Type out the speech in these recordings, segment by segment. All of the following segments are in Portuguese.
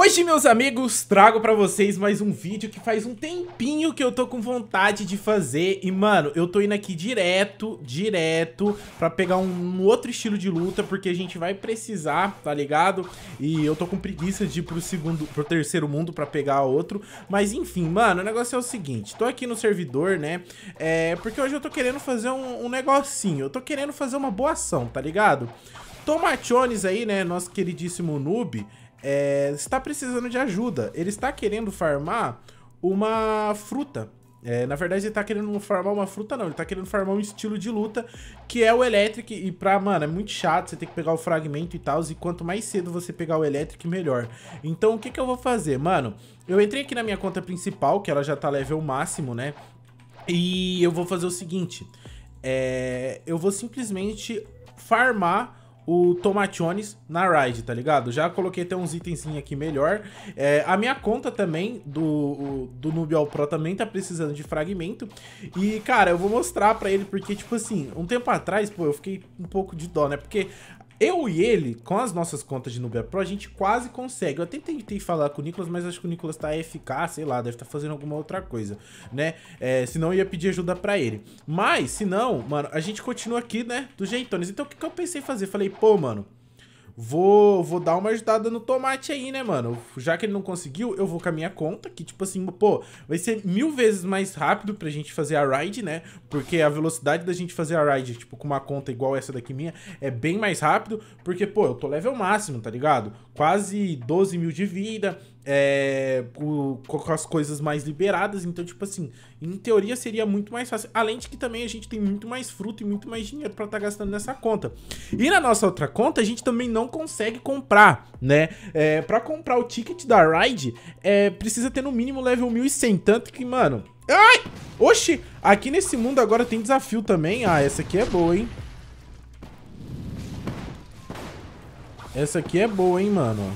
Hoje, meus amigos, trago pra vocês mais um vídeo que faz um tempinho que eu tô com vontade de fazer E, mano, eu tô indo aqui direto, direto, pra pegar um outro estilo de luta Porque a gente vai precisar, tá ligado? E eu tô com preguiça de ir pro segundo, pro terceiro mundo pra pegar outro Mas, enfim, mano, o negócio é o seguinte Tô aqui no servidor, né? É, porque hoje eu tô querendo fazer um, um negocinho Eu tô querendo fazer uma boa ação, tá ligado? Tomachones aí, né, nosso queridíssimo noob é, está precisando de ajuda. Ele está querendo farmar uma fruta. É, na verdade, ele tá querendo farmar uma fruta, não. Ele tá querendo farmar um estilo de luta, que é o Electric. E pra, mano, é muito chato, você tem que pegar o fragmento e tal. E quanto mais cedo você pegar o Electric, melhor. Então, o que que eu vou fazer? Mano, eu entrei aqui na minha conta principal, que ela já tá level máximo, né? E eu vou fazer o seguinte. É, eu vou simplesmente farmar o Tomationes na Ride, tá ligado? Já coloquei até uns itenzinhos aqui melhor. É, a minha conta também do, do All Pro também tá precisando de fragmento. E, cara, eu vou mostrar pra ele, porque, tipo assim, um tempo atrás, pô, eu fiquei um pouco de dó, né? Porque eu e ele, com as nossas contas de Nubia Pro, a gente quase consegue. Eu até tentei falar com o Nicolas, mas acho que o Nicolas tá FK, sei lá, deve estar tá fazendo alguma outra coisa, né? É, não, eu ia pedir ajuda pra ele. Mas, se não, mano, a gente continua aqui, né, do Jeitones. Então o que, que eu pensei fazer? Falei, pô, mano, Vou, vou dar uma ajudada no tomate aí, né, mano? Já que ele não conseguiu, eu vou com a minha conta, que tipo assim, pô, vai ser mil vezes mais rápido pra gente fazer a ride, né? Porque a velocidade da gente fazer a ride, tipo, com uma conta igual essa daqui minha, é bem mais rápido, porque, pô, eu tô level máximo, tá ligado? Quase 12 mil de vida, é, com as coisas mais liberadas. Então, tipo assim, em teoria seria muito mais fácil. Além de que também a gente tem muito mais fruto e muito mais dinheiro para estar tá gastando nessa conta. E na nossa outra conta, a gente também não consegue comprar, né? É, para comprar o ticket da ride, é, precisa ter no mínimo level 1100. Tanto que, mano. Ai! Oxi! Aqui nesse mundo agora tem desafio também. Ah, essa aqui é boa, hein? Essa aqui é boa, hein, mano.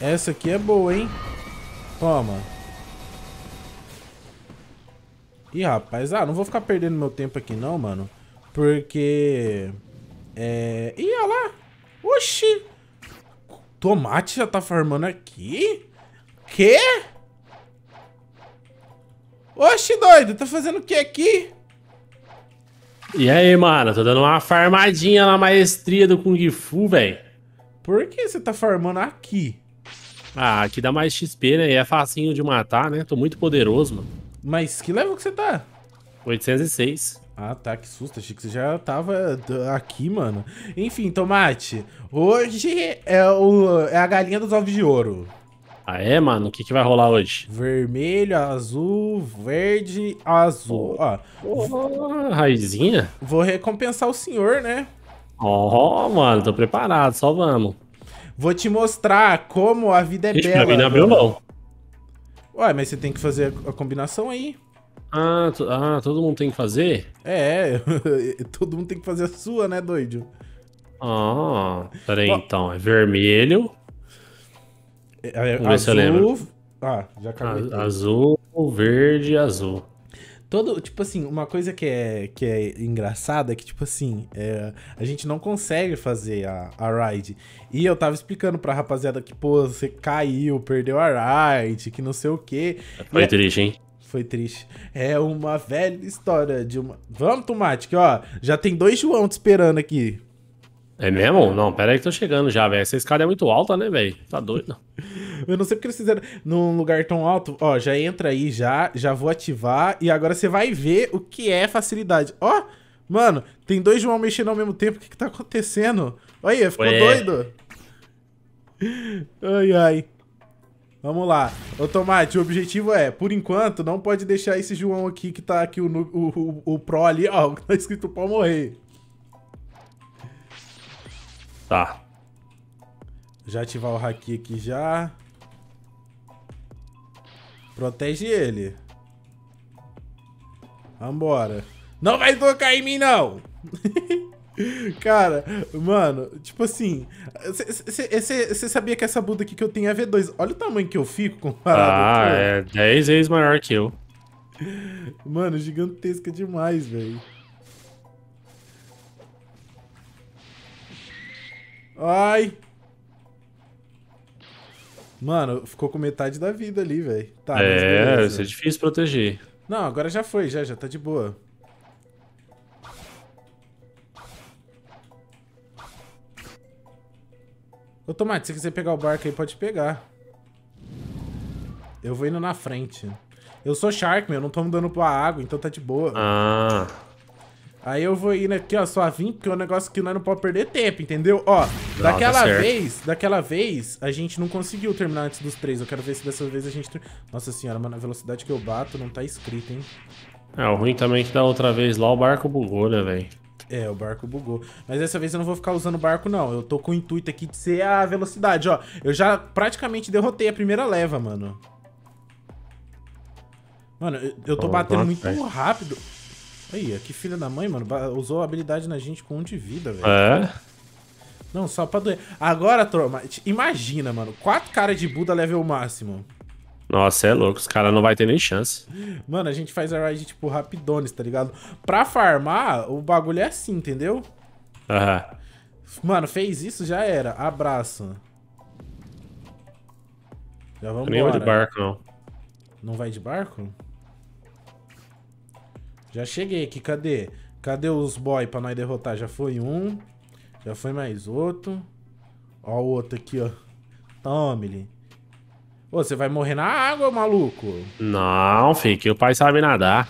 Essa aqui é boa, hein? Toma. Ih, rapaz. Ah, não vou ficar perdendo meu tempo aqui não, mano. Porque... É... Ih, olha lá. Oxi. Tomate já tá farmando aqui? Quê? Oxi, doido. Tá fazendo o que aqui? E aí, mano? Tô dando uma farmadinha na maestria do Kung Fu, velho. Por que você tá farmando aqui? Ah, aqui dá mais XP, né? E é facinho de matar, né? Tô muito poderoso, mano. Mas que level que você tá? 806. Ah, tá, que susto. Achei que você já tava ah, aqui, mano. Enfim, Tomate, hoje é, o, é a galinha dos ovos de ouro. Ah, é, mano? O que, que vai rolar hoje? Vermelho, azul, verde, azul. Ó, oh, raizinha? Vou recompensar o senhor, né? Ó, oh, mano, tô preparado, só vamos. Vou te mostrar como a vida é Ixi, bela. Pra mim não abriu, não. Ué, mas você tem que fazer a combinação aí. Ah, ah, todo mundo tem que fazer? É, todo mundo tem que fazer a sua, né, doido? Ah, peraí, então. É vermelho. É, é, Vamos azul. Ver se eu lembro. Ah, já acabei. A, azul, verde e azul. Todo, tipo assim, uma coisa que é, que é engraçada é que, tipo assim, é, a gente não consegue fazer a, a ride. E eu tava explicando pra rapaziada que, pô, você caiu, perdeu a ride, que não sei o quê. Foi e é triste, é... hein? Foi triste. É uma velha história de uma. Vamos, Tomate, que ó, já tem dois João te esperando aqui. É mesmo? Não, pera aí que tô chegando já, velho. Essa escada é muito alta, né, velho? Tá doido. Eu não sei porque eles fizeram num lugar tão alto. Ó, já entra aí já, já vou ativar. E agora você vai ver o que é facilidade. Ó, mano, tem dois João mexendo ao mesmo tempo. O que, que tá acontecendo? Olha, ficou Ué. doido? Ai, ai. Vamos lá. Ô, Tomate, o objetivo é, por enquanto, não pode deixar esse João aqui que tá aqui, o, o, o, o Pro ali, ó, tá escrito pau morrer. Tá. Já ativar o haki aqui já. Protege ele. Vambora. Não vai tocar em mim, não! Cara, mano, tipo assim, você sabia que essa Buda aqui que eu tenho é V2. Olha o tamanho que eu fico comparado Ah, com é 10 vezes maior que eu. Mano, gigantesca demais, velho. Ai, Mano, ficou com metade da vida ali, velho. Tá, é, isso é difícil proteger. Não, agora já foi, já, já tá de boa. Ô, Tomate, se quiser pegar o barco aí, pode pegar. Eu vou indo na frente. Eu sou Shark, meu, não tô me dando pra água, então tá de boa. Ah... Aí eu vou indo aqui, ó, vim porque é um negócio que nós não podemos perder tempo, entendeu? Ó, não, tá daquela tá vez, daquela vez, a gente não conseguiu terminar antes dos três. Eu quero ver se dessa vez a gente... Nossa senhora, mano, a velocidade que eu bato não tá escrita, hein? É, o ruim também é que da outra vez lá o barco bugou, né, velho? É, o barco bugou. Mas dessa vez eu não vou ficar usando o barco, não. Eu tô com o intuito aqui de ser a velocidade, ó. Eu já praticamente derrotei a primeira leva, mano. Mano, eu, tô batendo muito rápido. Aí, que filha da mãe, mano. Usou a habilidade na gente com um de vida, velho. É? Não, só pra doer. Agora, turma, imagina, mano. Quatro caras de Buda level máximo. Nossa, é louco. Os caras não vai ter nem chance. Mano, a gente faz a ride, tipo, rapidones, tá ligado? Pra farmar, o bagulho é assim, entendeu? Aham. Uhum. Mano, fez isso, já era. Abraço. Já vamos Nem vai é de barco, não. Não vai de barco? Já cheguei aqui, cadê? Cadê os boy pra nós derrotar? Já foi um. Já foi mais outro. Ó o outro aqui, ó. Tome-lhe. Ô, você vai morrer na água, maluco? Não, filho, que o pai sabe nadar.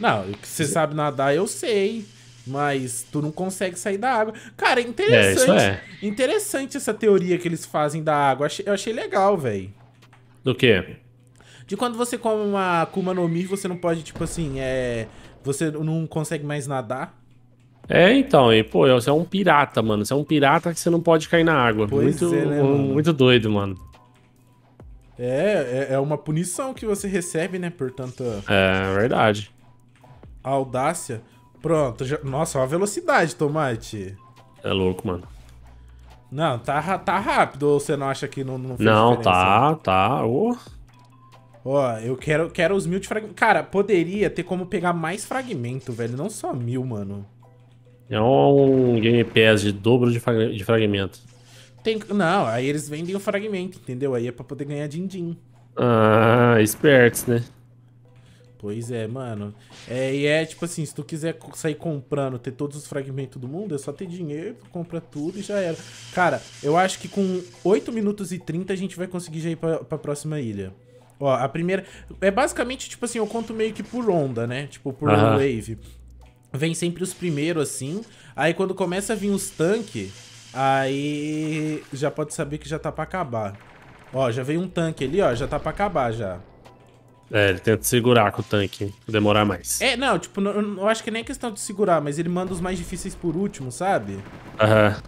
Não, o que você sabe nadar eu sei. Mas tu não consegue sair da água. Cara, é é, interessante. É, é. Interessante essa teoria que eles fazem da água. Eu achei legal, velho. Do quê? De quando você come uma Kuma no Mi, você não pode, tipo assim, é. Você não consegue mais nadar. É, então, e pô, você é um pirata, mano. Você é um pirata que você não pode cair na água. Pois muito, é, né, um, muito doido, mano. É, é, é, uma punição que você recebe, né? Por tanta. É, verdade. Audácia. Pronto, já... nossa, olha a velocidade, Tomate. É louco, mano. Não, tá, tá rápido ou você não acha que não, não Não, tá, tá. Oh. Ó, eu quero, quero os mil de fragmento. Cara, poderia ter como pegar mais fragmento, velho. Não só mil, mano. É um Game Pass de dobro de, frag de fragmento. Tem, não, aí eles vendem o fragmento, entendeu? Aí é pra poder ganhar din-din. Ah, espertos, né? Pois é, mano. É, e é tipo assim, se tu quiser sair comprando, ter todos os fragmentos do mundo, é só ter dinheiro, tu compra tudo e já era. Cara, eu acho que com 8 minutos e 30 a gente vai conseguir já ir pra, pra próxima ilha. Ó, a primeira. É basicamente, tipo assim, eu conto meio que por onda, né? Tipo, por wave. Vem sempre os primeiros, assim. Aí quando começa a vir os tanques, aí já pode saber que já tá pra acabar. Ó, já veio um tanque ali, ó. Já tá pra acabar já. É, ele tenta segurar com o tanque, demorar mais. É, não, tipo, não, eu acho que nem é questão de segurar, mas ele manda os mais difíceis por último, sabe? Aham.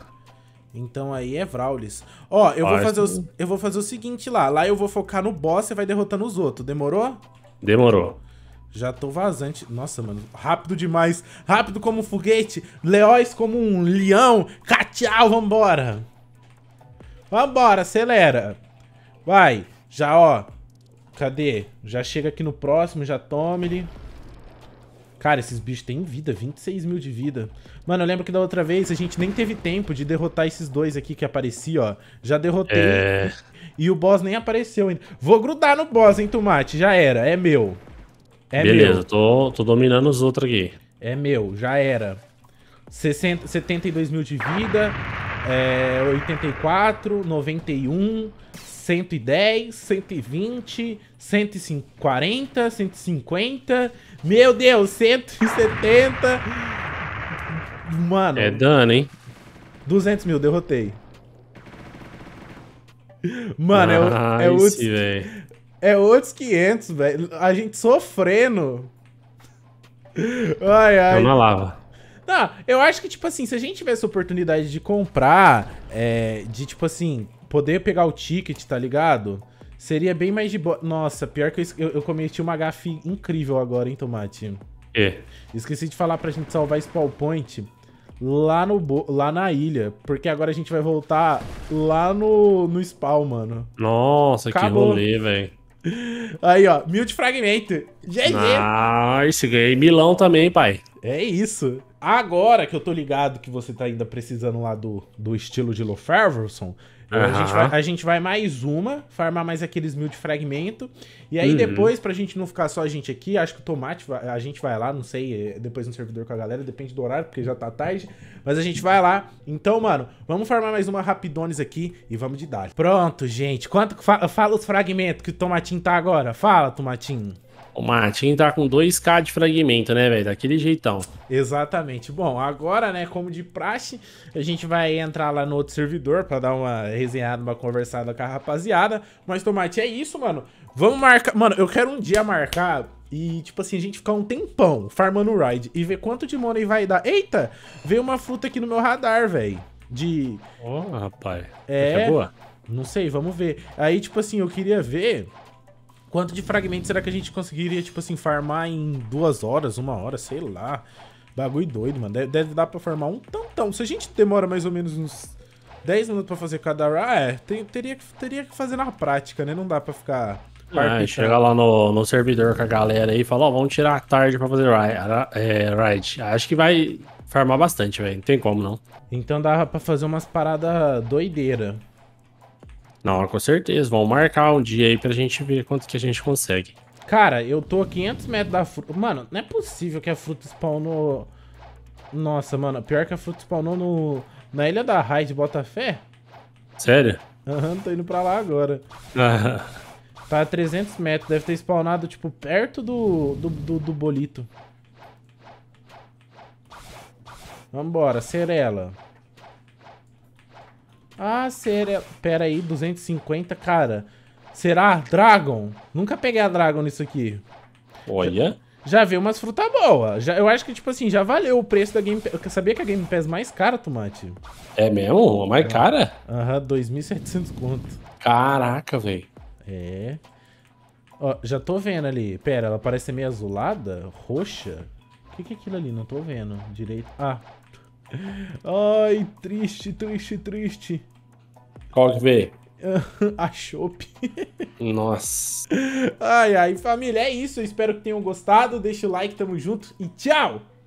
Então aí é Vraulis. Ó, eu vou, fazer o, eu vou fazer o seguinte lá. Lá eu vou focar no boss, e vai derrotando os outros. Demorou? Demorou. Já tô vazante. Nossa, mano. Rápido demais. Rápido como um foguete. Leóis como um leão. Catial, vambora. Vambora, acelera. Vai. Já, ó. Cadê? Já chega aqui no próximo, já tome ele. Cara, esses bichos têm vida, 26 mil de vida. Mano, eu lembro que da outra vez a gente nem teve tempo de derrotar esses dois aqui que apareciam, ó. Já derrotei. É... E o boss nem apareceu ainda. Vou grudar no boss, hein, Tomate? Já era, é meu. É Beleza, meu. Tô, tô dominando os outros aqui. É meu, já era. 60, 72 mil de vida, é, 84, 91, 110, 120, 140, 150, meu Deus, 170. Mano. É dano, hein? 200 mil, derrotei. Mano, ah, é, outros, é outros 500, velho. A gente sofrendo. Ai, ai. Tô na lava. Não, eu acho que, tipo assim, se a gente tivesse oportunidade de comprar, é, de, tipo assim, poder pegar o ticket, tá ligado? Seria bem mais de boa. Nossa, pior que eu, eu cometi uma gafe incrível agora, hein, Tomate? É. Esqueci de falar pra gente salvar Spawn Point lá, no, lá na ilha. Porque agora a gente vai voltar lá no, no spawn, mano. Nossa, Acabou. que rolê, velho. Aí, ó, mil de fragmento. GG. Nice, ganhei milão também, pai. É isso. Agora que eu tô ligado que você tá ainda precisando lá do, do estilo de Lo Uhum. A, gente vai, a, gente vai, mais uma, farmar mais aqueles mil de fragmento. E aí uhum. depois, pra gente não ficar só a gente aqui, acho que o tomate, vai, a gente vai lá, não sei, eh, depois no servidor com a galera, depende do horário, porque já tá tarde. Mas a gente vai lá. Então, mano, vamos farmar mais uma rapidones aqui e vamos de dali. Pronto, gente. Quanto fa fala os fragmentos que o tomatinho tá agora? Fala, tomatinho. O Martin tá com 2k de fragmento, né, velho? Daquele jeitão. Exatamente. Bom, agora, né, como de praxe, a gente vai entrar lá no outro servidor para dar uma resenhada, uma conversada com a rapaziada. Mas, Tomate, é isso, mano. Vamos marcar... Mano, eu quero um dia marcar e, tipo assim, a gente ficar um tempão farmando ride e ver quanto de money vai dar. Eita! Veio uma fruta aqui no meu radar, velho. De... oh, rapaz. É... é boa? Não sei, vamos ver. Aí, tipo assim, eu queria ver... Quanto de fragmentos será que a gente conseguiria, tipo assim, farmar em duas horas, uma hora, sei lá. Bagulho doido, mano. Deve, deve dar pra farmar um tantão. Se a gente demora mais ou menos uns 10 minutos pra fazer cada ah, é, tem, teria, teria que fazer na prática, né? Não dá pra ficar... Ah, chega lá no, no servidor com a galera aí e fala, ó, oh, vamos tirar a tarde pra fazer ride. É, Acho que vai farmar bastante, velho. Não tem como, não. Então dá pra fazer umas paradas doideira. Não, com certeza. Vamos marcar um dia aí pra gente ver quanto que a gente consegue. Cara, eu tô a 500 metros da fruta. Mano, não é possível que a fruta spawnou... Nossa, mano, pior que a fruta spawnou no... na Ilha da Raid Botafé. Sério? Aham, uhum, tô indo pra lá agora. tá a 300 metros, deve ter spawnado, tipo, perto do, do, do, do bolito. Vambora, Cirela. Ah, será... Pera aí, 250, cara. Será Dragon? Nunca peguei a Dragon nisso aqui. Olha. Já, já veio umas frutas boas. Já, eu acho que, tipo assim, já valeu o preço da Game Pass. Eu sabia que a Game Pass é mais cara, Tomate. É mesmo? A mais é. cara? Aham, 2.700 conto. Caraca, velho. É. Ó, já tô vendo ali. Pera, ela parece meio azulada, roxa. O que, que é aquilo ali? Não tô vendo direito. Ah, Ai, triste, triste, triste. Qual que vê? a Chopp. Nossa. Ai, ai, família, é isso. Eu espero que tenham gostado. Deixa o like, tamo junto e tchau!